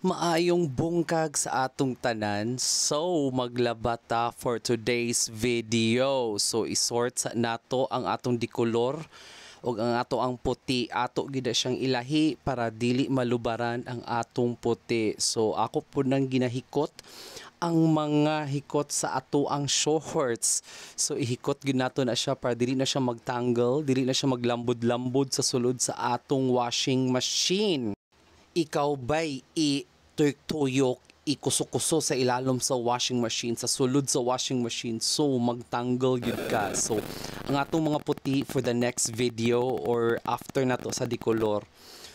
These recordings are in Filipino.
Maayong bungkag sa atong tanan. So, maglabata for today's video. So, isort sa nato ang atong dikolor ug ang ato ang puti. Ato gida siyang ilahi para dili malubaran ang atong puti. So, ako po nang ginahikot ang mga hikot sa ato ang shorts. So, ihikot ginato na siya para dili na siya magtangle, dili na siya maglambod-lambod sa sulod sa atong washing machine ikaw ba'y i after tuyok, ikuso-kuso sa ilalom sa washing machine, sa sulod sa washing machine. So, magtanggal yun ka. So, ang atong mga puti for the next video or after na to sa decolor.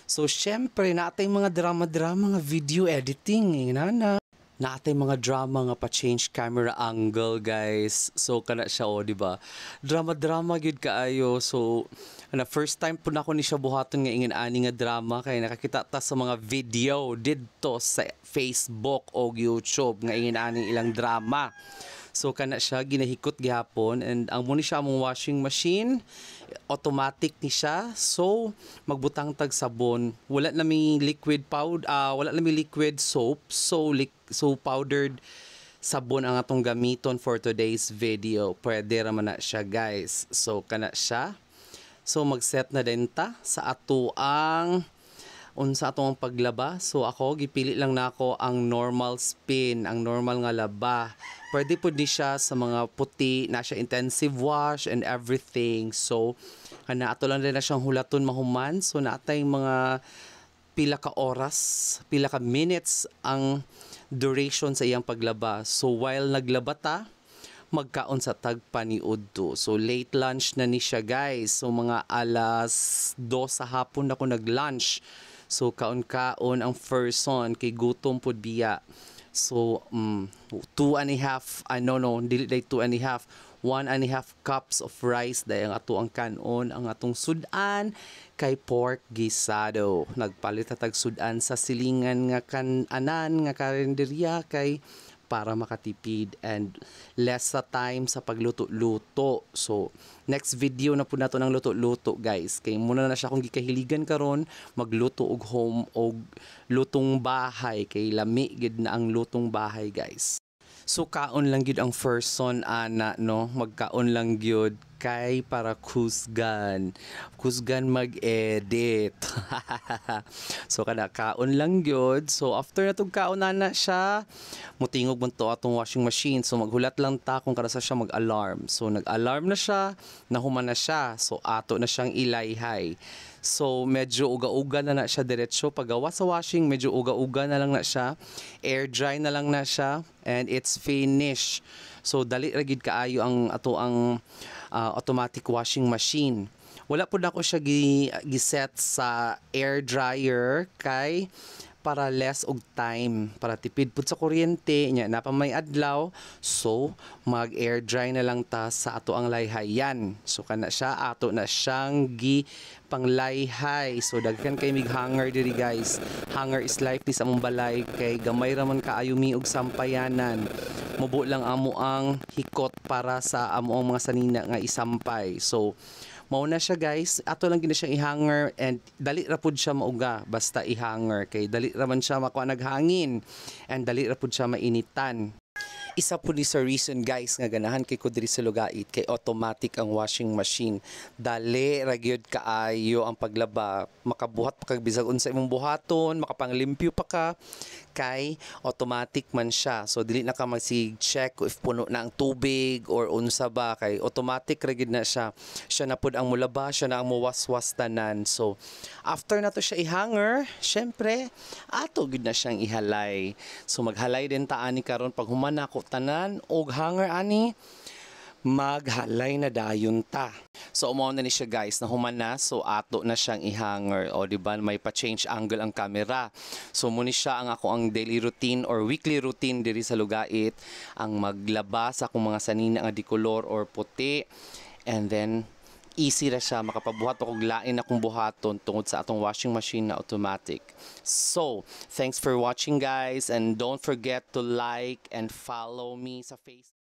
So, syempre, natay mga drama-drama mga video editing. Eh, na, na. Natay mga drama nga pa-change camera angle, guys. So, kana siya, o, oh, di ba? Drama-drama yun kaayo. So, na first time po na ako ni siya buhaton nga ingin ani nga drama kay nakakita ta sa mga video didto sa Facebook o YouTube nga ingin ani ilang drama. So kana siya ginahikot gihapon and ang muni siya among washing machine automatic ni siya. So magbutang tag sabon. Wala na may liquid powder, uh, ah, wala na may liquid soap. So li- so powdered sabon ang atong gamiton for today's video. Pwede ra man na siya guys. So kana siya So mag-set na din ta sa ato ang unsa ato ang paglaba. So ako gipili lang nako na ang normal spin, ang normal nga laba. Pwede pud di siya sa mga puti na siya intensive wash and everything. So ana ato lang din na siyang hulaton mahuman. So natay mga pila ka oras, pila ka minutes ang duration sa iyang paglaba. So while naglaba ta, magkaon sa tagpaniud to. So late lunch na ni siya guys. So mga alas 2 sa hapon ako nag-lunch. So kaon-kaon ang first son kay gutom pud biya. So um, two and a half I uh, ah, no dili day two and a half one and a half cups of rice day ang ato ang kanon ang atong sudan kay pork gisado nagpalit tag sudan sa silingan nga kan anan nga karinderya kay para makatipid and less sa time sa pagluto-luto. So, next video na po nato ng luto-luto guys. Kay muna na siya kung gikahiligan karon magluto og home og lutong bahay kay lami gid na ang lutong bahay guys. So kaon lang gyud ang first son ana no, magkaon lang gyud kay para kusgan. Kusgan mag-edit. so kada kaon lang gyud. So after natong kaon na na siya, mutingog man to atong washing machine. So maghulat lang ta kung kada sa siya mag-alarm. So nag-alarm na siya, nahuman na siya. So ato na siyang ilayhay. So medyo uga-uga na na siya diretso pagawa sa washing, medyo uga-uga na lang na siya. Air dry na lang na siya and it's finished. So dali ragid kaayo ang ato ang uh, automatic washing machine. Wala po na ko siya gi, giset sa air dryer kay para less og time para tipid pud sa kuryente nya na pa may adlaw so mag air dry na lang ta sa ato ang yan so kana siya ato na siyang gi panglayhay so daghan kay mig hanger diri guys hanger is life sa among balay kay gamay ra man kaayo mi og sampayanan mubo lang amo ang hikot para sa amo ang mga sanina nga isampay. So, mao na siya guys. Ato lang gina siya ihanger and dali ra pud siya mauga basta ihanger kay dali ra man siya makuha naghangin and dali ra pud siya mainitan isa po ni sa reason guys nga ganahan kay Kudri diri sa lugait kay automatic ang washing machine dali ra gyud kaayo ang paglaba makabuhat pa kag bisag unsa imong buhaton makapanglimpyo pa ka kay automatic man siya so dili na ka mag check if puno na ang tubig or unsa ba kay automatic ra na siya siya na pud ang mulaba siya na ang muwaswas tanan so after na to siya i-hanger syempre ato gud na siyang ihalay so maghalay din ta ani karon pag humana ko tanan og hanger ani maghalay na dayon ta. So umaw na ni siya guys na humana so ato na siyang ihanger o di ba may pa-change angle ang camera. So muni siya ang ako ang daily routine or weekly routine diri sa lugait ang maglaba sa akong mga sanina nga color or puti and then easy ra siya makapabuhat og lain na akong buhaton tungod sa atong washing machine na automatic. So, thanks for watching guys and don't forget to like and follow me sa Facebook.